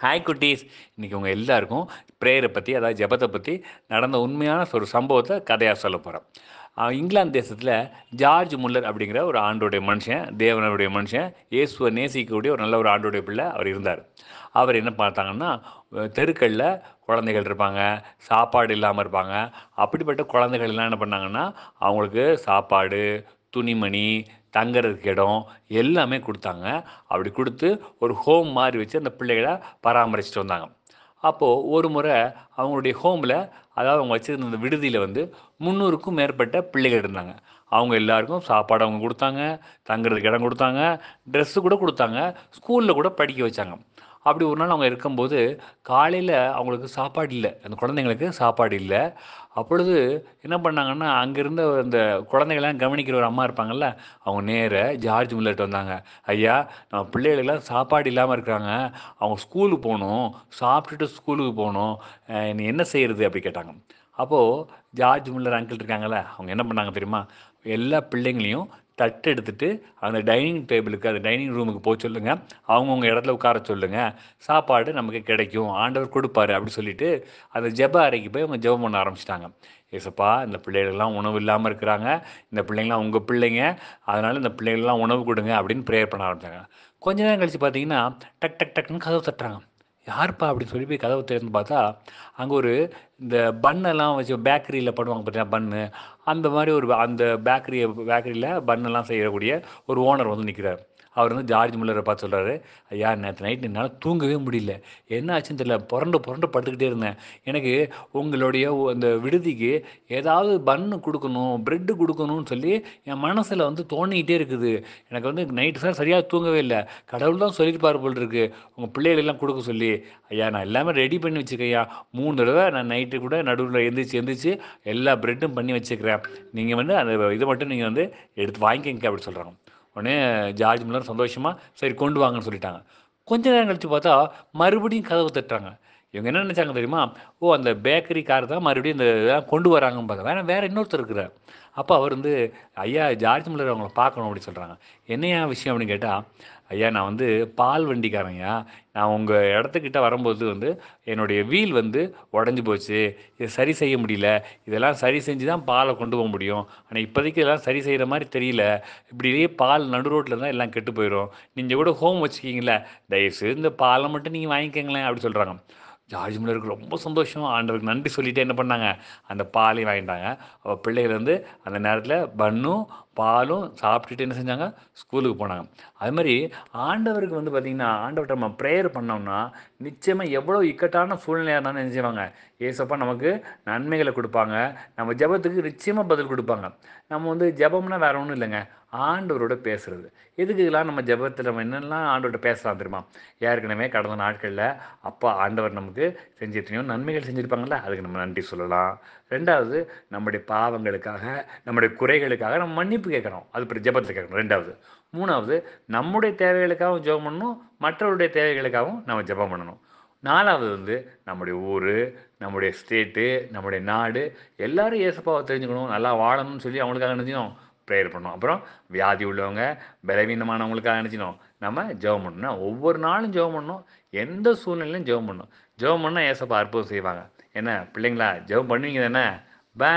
hi குட்டீஸ் இன்றைக்கி உங்கள் எல்லாருக்கும் ப்ரேயரை பற்றி அதாவது ஜபத்தை பற்றி நடந்த உண்மையான ஒரு சம்பவத்தை கதையாக சொல்ல போகிறோம் இங்கிலாந்து தேசத்தில் ஜார்ஜ் முல்லர் அப்படிங்கிற ஒரு ஆண்டோடைய மனுஷன் தேவனருடைய மனுஷன் இயேசுவை நேசிக்கக்கூடிய ஒரு நல்ல ஒரு ஆண்டோடைய பிள்ளை அவர் இருந்தார் அவர் என்ன பார்த்தாங்கன்னா தெருக்களில் குழந்தைகள் இருப்பாங்க சாப்பாடு இல்லாமல் இருப்பாங்க அப்படிப்பட்ட குழந்தைகள் எல்லாம் என்ன பண்ணாங்கன்னா அவங்களுக்கு சாப்பாடு துணிமணி தங்குறதுக்கு இடம் எல்லாமே கொடுத்தாங்க அப்படி கொடுத்து ஒரு ஹோம் மாதிரி வச்சு அந்த பிள்ளைகளை பராமரிச்சுட்டு வந்தாங்க அப்போது ஒரு முறை அவங்களுடைய ஹோமில் அதாவது அவங்க வச்சுருந்த விடுதியில் வந்து முந்நூறுக்கும் மேற்பட்ட பிள்ளைகள் இருந்தாங்க அவங்க எல்லாருக்கும் சாப்பாடு அவங்க கொடுத்தாங்க தங்குறதுக்கு இடம் கொடுத்தாங்க ட்ரெஸ்ஸு கூட கொடுத்தாங்க ஸ்கூலில் கூட படிக்க வச்சாங்க அப்படி ஒரு நாள் அவங்க இருக்கும்போது காலையில் அவங்களுக்கு சாப்பாடு இல்லை அந்த குழந்தைங்களுக்கு சாப்பாடு இல்லை அப்பொழுது என்ன பண்ணாங்கன்னா அங்கேருந்து அந்த குழந்தைகள்லாம் கவனிக்கிற ஒரு அம்மா இருப்பாங்கல்ல அவங்க நேர ஜார்ஜ் முல்லட் வந்தாங்க ஐயா நம்ம பிள்ளைகளுக்கெல்லாம் சாப்பாடு இல்லாமல் இருக்கிறாங்க அவங்க ஸ்கூலுக்கு போகணும் சாப்பிட்டுட்டு ஸ்கூலுக்கு போகணும் நீ என்ன செய்கிறது அப்படி கேட்டாங்க அப்போது ஜார்ஜ் முல்லர் அங்கிள் இருக்காங்கல்ல அவங்க என்ன பண்ணாங்க தெரியுமா எல்லா பிள்ளைங்களையும் தட்டு எடுத்துட்டு அந்த டைனிங் டேபிளுக்கு அந்த டைனிங் ரூமுக்கு போக சொல்லுங்கள் அவங்கவுங்க இடத்துல உட்கார சொல்லுங்கள் சாப்பாடு நமக்கு கிடைக்கும் ஆண்டவர் கொடுப்பாரு அப்படின்னு சொல்லிட்டு அந்த ஜெப அறைக்கு போய் அவங்க ஜெபம் பண்ண ஆரம்பிச்சிட்டாங்க ஏசப்பா இந்த பிள்ளைகள்லாம் உணவு இல்லாமல் இருக்கிறாங்க இந்த பிள்ளைங்களாம் உங்கள் பிள்ளைங்க அதனால் இந்த பிள்ளைகள்லாம் உணவு கொடுங்க அப்படின்னு ப்ரேயர் பண்ண ஆரம்பிச்சாங்க கொஞ்ச நேரம் கழித்து பார்த்தீங்கன்னா டக் டக் டக்குன்னு கதவு தட்டுறாங்க யாருப்பா அப்படின்னு சொல்லி போய் கதவை திறந்து பார்த்தா அங்கே ஒரு இந்த பன்னெல்லாம் வச்சு பேக்கரியில் பண்ணுவாங்க பார்த்தீங்கன்னா பன்னு அந்த மாதிரி ஒரு அந்த பேக்கரியை பேக்கரியில் பன்னெல்லாம் செய்யக்கூடிய ஒரு ஓனர் வந்து நிற்கிறார் அவர் வந்து ஜார்ஜ் முல்லரை பார்த்து சொல்கிறாரு ஐயா நேற்று நைட் என்னால் தூங்கவே முடியல என்ன ஆச்சுன்னு தெரியல புரண்டு புரண்டு படுத்துக்கிட்டே இருந்தேன் எனக்கு உங்களுடைய அந்த விடுதிக்கு ஏதாவது பன்னு கொடுக்கணும் ப்ரெட்டு கொடுக்கணும்னு சொல்லி என் மனசில் வந்து தோணிக்கிட்டே இருக்குது எனக்கு வந்து நைட்டு சார் சரியாக தூங்கவே இல்லை கடவுள் தான் சொல்லியிருப்பார் போல் இருக்குது உங்கள் பிள்ளைகளெல்லாம் கொடுக்க சொல்லி ஐயா நான் எல்லாமே ரெடி பண்ணி வச்சுருக்கையா மூணு தடவை நான் நைட் நைட்டு கூட நடுவில் எந்திரிச்சு எந்திரிச்சு எல்லா ப்ரெட்டும் பண்ணி வச்சுக்கிறேன் நீங்கள் வந்து அந்த இதை மட்டும் நீங்கள் வந்து எடுத்து வாங்கிக்கங்க அப்படின்னு சொல்கிறாங்க உடனே ஜார்ஜ் மில்லர் சந்தோஷமாக சரி கொண்டு வாங்கன்னு சொல்லிட்டாங்க கொஞ்ச நேரம் கழித்து பார்த்தா மறுபடியும் கதவு தட்டுறாங்க இவங்க என்ன நினச்சாங்க தெரியுமா ஓ அந்த பேக்கரி கார் தான் மறுபடியும் இந்த இதெல்லாம் கொண்டு வராங்கன்னு பார்க்க வேணா வேறு இன்னொருத்தர் இருக்கிறார் அப்போ அவர் வந்து ஐயா ஜார்ஜ் மில்லர் அவங்கள பார்க்கணும் அப்படின்னு சொல்கிறாங்க என்னையா விஷயம் அப்படின்னு கேட்டால் ஐயா நான் வந்து பால் வண்டிக்காரங்கய்யா நான் உங்கள் இடத்துக்கிட்ட வரும்போது வந்து என்னுடைய வீல் வந்து உடஞ்சி போச்சு இதை சரி செய்ய முடியல இதெல்லாம் சரி செஞ்சு தான் பாலை கொண்டு போக முடியும் ஆனால் இப்போதைக்கு இதெல்லாம் சரி செய்கிற மாதிரி தெரியல இப்படியே பால் நடு ரோட்டில் தான் எல்லாம் கெட்டு போயிடும் நீங்கள் கூட ஹோம் வச்சுக்கிங்களே தயவுசு இந்த பாலை மட்டும் நீங்கள் வாங்கிக்கங்களேன் அப்படி சொல்கிறாங்க ஜார்ஜ் முல்லருக்கு ரொம்ப சந்தோஷம் ஆண்டவருக்கு நன்றி சொல்லிவிட்டு என்ன பண்ணாங்க அந்த பாலையும் வாங்கிட்டாங்க அவள் பிள்ளைகள் வந்து அந்த நேரத்தில் பன்னும் பாலும் சாப்பிட்டுட்டு என்ன செஞ்சாங்க ஸ்கூலுக்கு போனாங்க அது மாதிரி ஆண்டவருக்கு வந்து பார்த்திங்கன்னா ஆண்டவர்கிட்ட நம்ம ப்ரேயர் பண்ணோம்னா நிச்சயமாக எவ்வளோ இக்கட்டான சூழ்நிலையாக இருந்தாலும் என்ன செய்வாங்க ஏசப்பா நமக்கு நன்மைகளை கொடுப்பாங்க நம்ம ஜபத்துக்கு நிச்சயமாக பதில் கொடுப்பாங்க நம்ம வந்து ஜபம்னா வேற ஒன்றும் இல்லைங்க ஆண்டவரோட பேசுகிறது இதெல்லாம் நம்ம ஜபத்தில் நம்ம என்னெல்லாம் ஆண்டவர்கிட்ட பேசலாம் தெரியுமா ஏற்கனவே கடந்த நாட்களில் அப்பா ஆண்டவர் நமக்கு செஞ்சிருக்கணும் நன்மைகள் செஞ்சுருப்பாங்கள்ல அதுக்கு நம்ம நன்றி சொல்லலாம் ரெண்டாவது நம்முடைய பாவங்களுக்காக நம்முடைய குறைகளுக்காக நம்ம மன்னிப்பு மன்னிப்பு கேட்கணும் அது ஜபத்தில் கேட்கணும் ரெண்டாவது மூணாவது நம்முடைய தேவைகளுக்காகவும் ஜெபம் பண்ணணும் மற்றவருடைய தேவைகளுக்காகவும் நம்ம ஜெபம் பண்ணணும் நாலாவது வந்து நம்முடைய ஊர் நம்முடைய ஸ்டேட்டு நம்முடைய நாடு எல்லாரும் ஏசப்பாவை தெரிஞ்சுக்கணும் நல்லா வாழணும்னு சொல்லி அவங்களுக்காக நினைச்சோம் ப்ரேயர் பண்ணணும் அப்புறம் வியாதி உள்ளவங்க பலவீனமானவங்களுக்காக நினச்சினோம் நம்ம ஜெபம் பண்ணணும் ஒவ்வொரு நாளும் ஜெபம் பண்ணணும் எந்த சூழ்நிலையும் ஜெபம் பண்ணணும் ஜெபம் பண்ணால் ஏசப்பா அற்புதம் செய்வாங்க என்ன பிள்ளைங்களா ஜெபம் பண்ணுவீங்க தானே பே